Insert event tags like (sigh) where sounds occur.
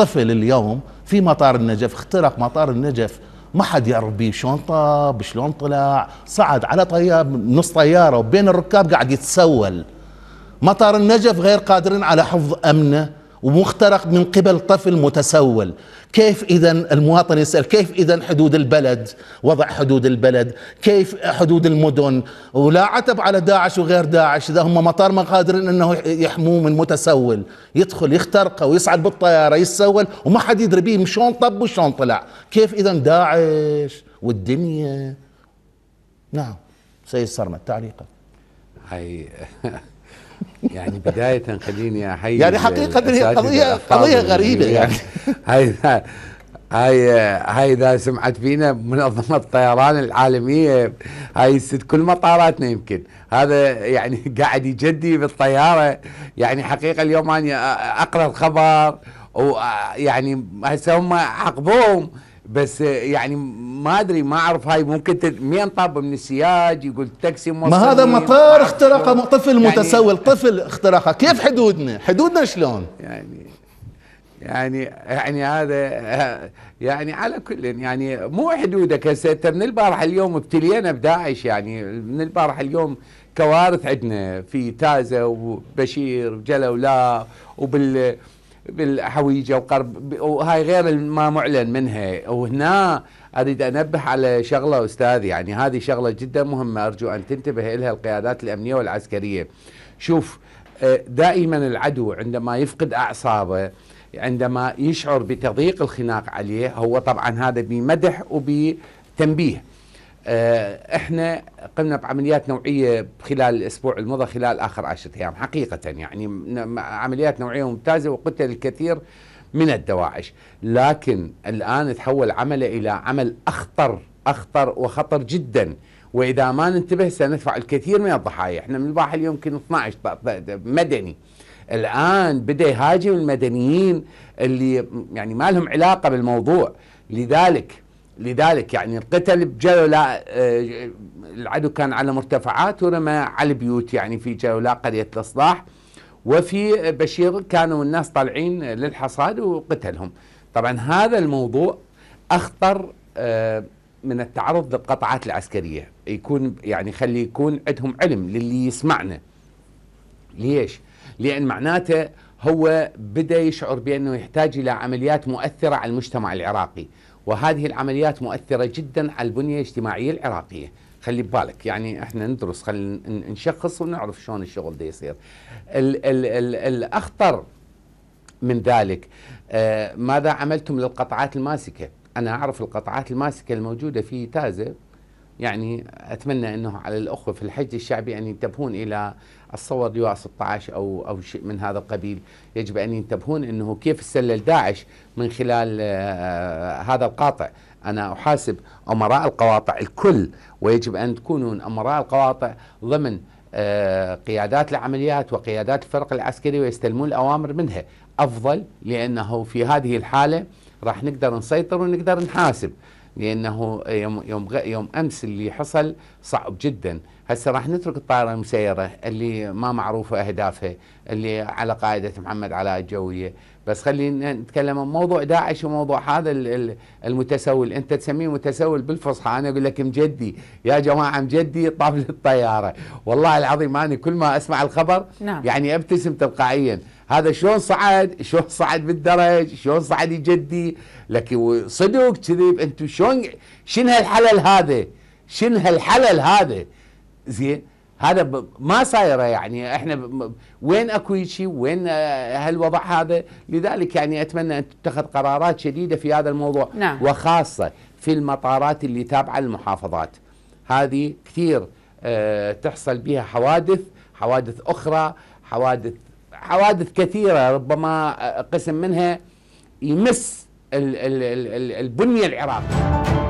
طفل اليوم في مطار النجف اخترق مطار النجف ما حد يعرف بيه شلون طاب شلون طلع صعد على طيار نص طياره وبين الركاب قاعد يتسول مطار النجف غير قادرين على حفظ امنه ومخترق من قبل طفل متسول كيف إذا المواطن يسأل كيف إذا حدود البلد وضع حدود البلد كيف حدود المدن ولا عتب على داعش وغير داعش إذا هم مطار ما قادرين أنه يحموه من متسول يدخل يخترقه ويصعد بالطيارة يتسول وما حد يدري بيه شلون طب وشلون طلع كيف إذا داعش والدنيا نعم سيد سرمد تعليقا هاي (laughs) يعني بداية خليني أحيي يعني حقيقة هي قضية قضية غريبة يعني, يعني. هاي هاي هاي اذا سمعت فينا منظمه الطيران العالميه هاي كل مطاراتنا يمكن هذا يعني (laughs) قاعد يجدي بالطياره يعني حقيقه اليوم انا اقرا الخبر ويعني هسه هم عاقبوهم بس يعني ما ادري ما اعرف هاي ممكن تد... مين طاب من السياج يقول تاكسي ما هذا يعني مطار اخترقه طفل يعني متسول (laughs) طفل اخترقه كيف حدودنا حدودنا شلون يعني يعني يعني هذا يعني على كل يعني مو حدودك هسه انت من البارحه اليوم ابتلينا بداعش يعني من البارحه اليوم كوارث عندنا في تازه وبشير وجلولا وبال بالحويجه وقرب وهاي غير ما معلن منها وهنا اريد انبه على شغله استاذ يعني هذه شغله جدا مهمه ارجو ان تنتبه لها القيادات الامنيه والعسكريه شوف آه، دائما العدو عندما يفقد اعصابه عندما يشعر بتضييق الخناق عليه هو طبعا هذا بمدح وبتنبيه آه، احنا قمنا بعمليات نوعيه خلال الاسبوع المضى خلال اخر عشرة ايام حقيقه يعني عمليات نوعيه ممتازه وقتل الكثير من الدواعش لكن الان تحول عمله الى عمل اخطر اخطر وخطر جدا واذا ما ننتبه سندفع الكثير من الضحايا احنا من اليوم يمكن 12 مدني الان بدا يهاجم المدنيين اللي يعني ما لهم علاقه بالموضوع لذلك لذلك يعني القتل بجولة آه، العدو كان على مرتفعات ورمى على البيوت يعني في جولة قرية الإصلاح وفي بشير كانوا الناس طالعين للحصاد وقتلهم طبعا هذا الموضوع أخطر آه، من التعرض للقطعات العسكرية يكون يعني خلي يكون عندهم علم للي يسمعنا ليش؟ لأن معناته هو بدا يشعر بانه يحتاج الى عمليات مؤثره على المجتمع العراقي وهذه العمليات مؤثره جدا على البنيه الاجتماعيه العراقيه خلي ببالك يعني احنا ندرس خلينا نشخص ونعرف شلون الشغل ده يصير ال ال ال الاخطر من ذلك آه، ماذا عملتم للقطعات الماسكه انا اعرف القطعات الماسكه الموجوده في تازه يعني أتمنى أنه على الأخوة في الحج الشعبي أن ينتبهون إلى الصور لواء 16 أو أو شيء من هذا القبيل يجب أن ينتبهون أنه كيف سلل داعش من خلال آه، هذا القاطع أنا أحاسب أمراء القواطع الكل ويجب أن تكونون أمراء القواطع ضمن آه، قيادات العمليات وقيادات الفرق العسكري ويستلمون الأوامر منها أفضل لأنه في هذه الحالة راح نقدر نسيطر ونقدر نحاسب لانه يوم يوم امس اللي حصل صعب جدا هسه راح نترك الطائره المسيره اللي ما معروفه اهدافها اللي على قاعده محمد علاء الجويه بس خلينا نتكلم عن موضوع داعش وموضوع هذا المتسول انت تسميه متسول بالفصحى انا اقول لك مجدي يا جماعه مجدي طاف الطياره والله العظيم انا كل ما اسمع الخبر نعم. يعني ابتسم تلقائيا هذا شلون صعد شلون صعد بالدرج شلون صعد يجدي لك صدق كذب انتم شلون شنو هالحلل هذا شنو هالحلل هذا زين هذا ما صايره يعني احنا وين اكو شيء وين هالوضع آه، هذا لذلك يعني اتمنى ان تتخذ قرارات شديده في هذا الموضوع نعم. وخاصه في المطارات اللي تابعه للمحافظات هذه كثير اه تحصل بها حوادث حوادث اخرى حوادث حوادث كثيره ربما آه، قسم منها يمس البنيه العراقيه